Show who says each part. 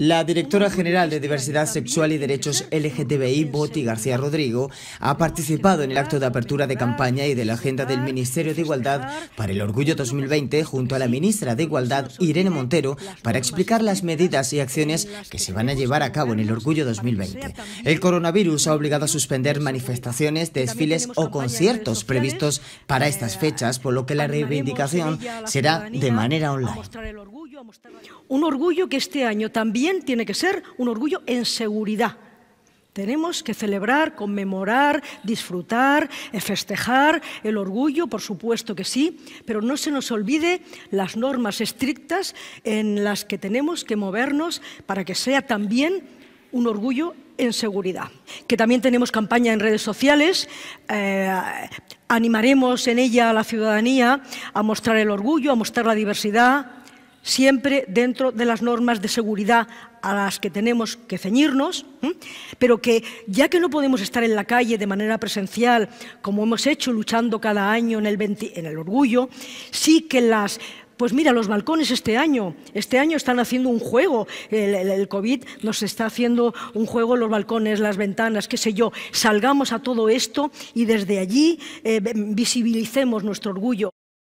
Speaker 1: La directora general de Diversidad Sexual y Derechos LGTBI, Boti García Rodrigo, ha participado en el acto de apertura de campaña y de la agenda del Ministerio de Igualdad para el Orgullo 2020 junto a la ministra de Igualdad, Irene Montero, para explicar las medidas y acciones que se van a llevar a cabo en el Orgullo 2020. El coronavirus ha obligado a suspender manifestaciones, desfiles o conciertos previstos para estas fechas, por lo que la reivindicación será de manera online.
Speaker 2: Un orgullo que este año también tiene que ser un orgullo en seguridad. Tenemos que celebrar, conmemorar, disfrutar, eh, festejar el orgullo, por supuesto que sí, pero no se nos olvide las normas estrictas en las que tenemos que movernos para que sea también un orgullo en seguridad. Que también tenemos campaña en redes sociales. Eh, animaremos en ella a la ciudadanía a mostrar el orgullo, a mostrar la diversidad, siempre dentro de las normas de seguridad a las que tenemos que ceñirnos, pero que ya que no podemos estar en la calle de manera presencial, como hemos hecho luchando cada año en el, en el orgullo, sí que las pues mira, los balcones este año, este año están haciendo un juego, el, COVID nos está haciendo un juego los balcones, las ventanas, qué sé yo, salgamos a todo esto y desde allí eh, visibilicemos nuestro orgullo.